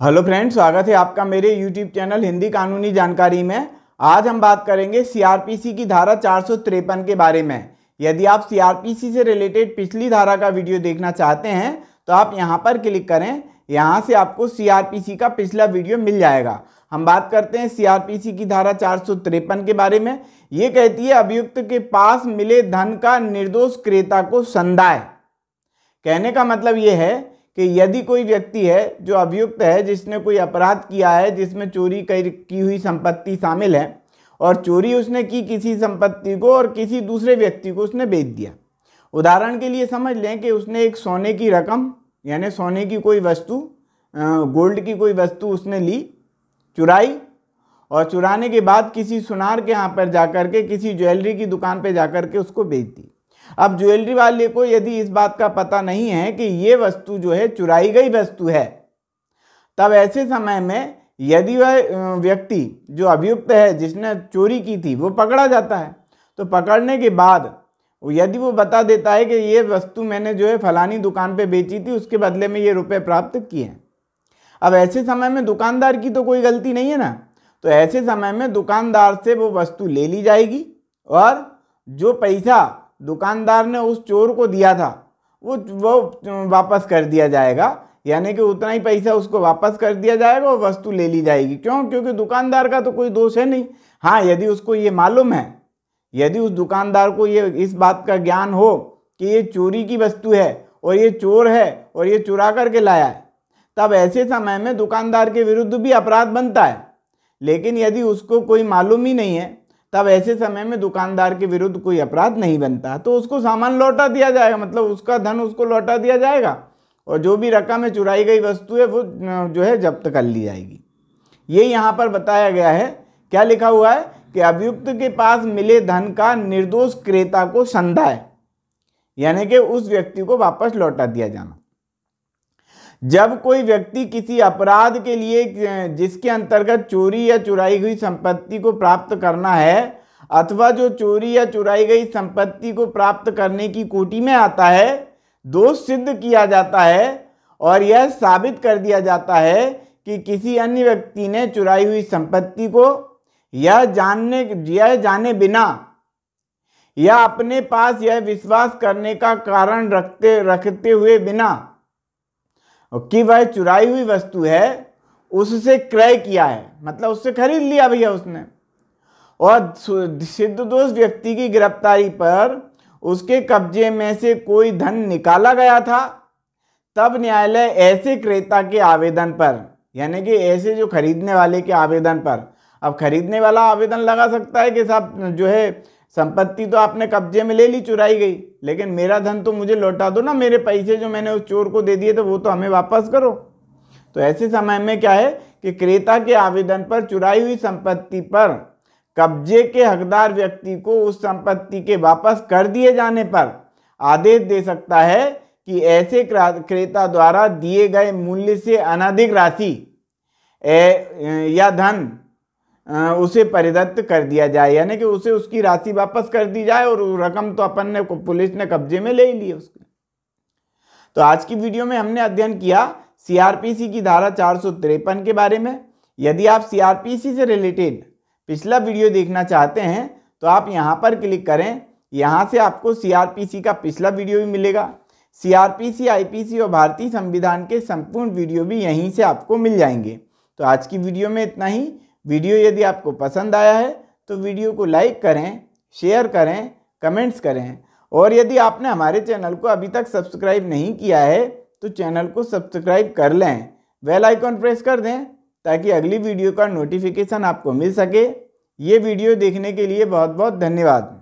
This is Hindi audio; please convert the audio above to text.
हेलो फ्रेंड्स स्वागत है आपका मेरे यूट्यूब चैनल हिंदी कानूनी जानकारी में आज हम बात करेंगे सीआरपीसी की धारा चार के बारे में यदि आप सीआरपीसी से रिलेटेड पिछली धारा का वीडियो देखना चाहते हैं तो आप यहाँ पर क्लिक करें यहाँ से आपको सीआरपीसी का पिछला वीडियो मिल जाएगा हम बात करते हैं सीआरपीसी की धारा चार के बारे में ये कहती है अभियुक्त के पास मिले धन का निर्दोष क्रेता को संदाय कहने का मतलब ये है कि यदि कोई व्यक्ति है जो अभियुक्त है जिसने कोई अपराध किया है जिसमें चोरी की हुई संपत्ति शामिल है और चोरी उसने की किसी संपत्ति को और किसी दूसरे व्यक्ति को उसने बेच दिया उदाहरण के लिए समझ लें कि उसने एक सोने की रकम यानी सोने की कोई वस्तु गोल्ड की कोई वस्तु उसने ली चुराई और चुराने के बाद किसी सुनार के यहाँ पर जाकर के किसी ज्वेलरी की दुकान पर जाकर के उसको बेच दी अब ज्वेलरी वाले को यदि इस बात का पता नहीं है कि ये वस्तु जो है चुराई गई वस्तु है तब ऐसे समय में यदि वह व्यक्ति जो अभियुक्त है जिसने चोरी की थी वो पकड़ा जाता है तो पकड़ने के बाद यदि वो बता देता है कि ये वस्तु मैंने जो है फलानी दुकान पे बेची थी उसके बदले में ये रुपए प्राप्त किए हैं अब ऐसे समय में दुकानदार की तो कोई गलती नहीं है ना तो ऐसे समय में दुकानदार से वो वस्तु ले ली जाएगी और जो पैसा दुकानदार ने उस चोर को दिया था वो वो वापस कर दिया जाएगा यानी कि उतना ही पैसा उसको वापस कर दिया जाएगा और वस्तु ले ली जाएगी क्यों क्योंकि दुकानदार का तो कोई दोष है नहीं हाँ यदि उसको ये मालूम है यदि उस दुकानदार को ये इस बात का ज्ञान हो कि ये चोरी की वस्तु है और ये चोर है और ये चुरा करके लाया है तब ऐसे समय में दुकानदार के विरुद्ध भी अपराध बनता है लेकिन यदि उसको कोई मालूम ही नहीं है तब ऐसे समय में दुकानदार के विरुद्ध कोई अपराध नहीं बनता तो उसको सामान लौटा दिया जाएगा मतलब उसका धन उसको लौटा दिया जाएगा और जो भी रकम है चुराई गई वस्तु है वो जो है जब्त कर ली जाएगी ये यहाँ पर बताया गया है क्या लिखा हुआ है कि अभियुक्त के पास मिले धन का निर्दोष क्रेता को संधा है यानी कि उस व्यक्ति को वापस लौटा दिया जाना जब कोई व्यक्ति किसी अपराध के लिए जिसके अंतर्गत चोरी या चुराई हुई संपत्ति को प्राप्त करना है अथवा जो चोरी या चुराई गई संपत्ति को प्राप्त करने की कोटि में आता है दोष सिद्ध किया जाता है और यह साबित कर दिया जाता है कि किसी अन्य व्यक्ति ने चुराई हुई संपत्ति को यह जानने यह जाने बिना या अपने पास यह विश्वास करने का कारण रखते रखते हुए बिना और कि वह चुराई हुई वस्तु है उससे क्रय किया है मतलब उससे खरीद लिया भैया उसने और सिद्ध दोष व्यक्ति की गिरफ्तारी पर उसके कब्जे में से कोई धन निकाला गया था तब न्यायालय ऐसे क्रेता के आवेदन पर यानी कि ऐसे जो खरीदने वाले के आवेदन पर अब खरीदने वाला आवेदन लगा सकता है कि साहब जो है संपत्ति तो आपने कब्जे में ले ली चुराई गई लेकिन मेरा धन तो मुझे लौटा दो ना मेरे पैसे जो मैंने उस चोर को दे दिए थे वो तो हमें वापस करो तो ऐसे समय में क्या है कि क्रेता के आवेदन पर चुराई हुई संपत्ति पर कब्जे के हकदार व्यक्ति को उस संपत्ति के वापस कर दिए जाने पर आदेश दे सकता है कि ऐसे क्रेता द्वारा दिए गए मूल्य से अनाधिक राशि या धन उसे परिदत्त कर दिया जाए यानी कि उसे उसकी राशि वापस कर दी जाए और रकम तो अपन ने पुलिस ने कब्जे में ले ली उसके तो आज की वीडियो में हमने अध्ययन किया सीआरपीसी की धारा चार के बारे में यदि आप सीआरपीसी से रिलेटेड पिछला वीडियो देखना चाहते हैं तो आप यहाँ पर क्लिक करें यहाँ से आपको सीआरपीसी का पिछला वीडियो भी मिलेगा सीआरपीसी, आईपीसी और भारतीय संविधान के संपूर्ण वीडियो भी यहीं से आपको मिल जाएंगे तो आज की वीडियो में इतना ही वीडियो यदि आपको पसंद आया है तो वीडियो को लाइक करें शेयर करें कमेंट्स करें और यदि आपने हमारे चैनल को अभी तक सब्सक्राइब नहीं किया है तो चैनल को सब्सक्राइब कर लें बेल आइकॉन प्रेस कर दें ताकि अगली वीडियो का नोटिफिकेशन आपको मिल सके ये वीडियो देखने के लिए बहुत बहुत धन्यवाद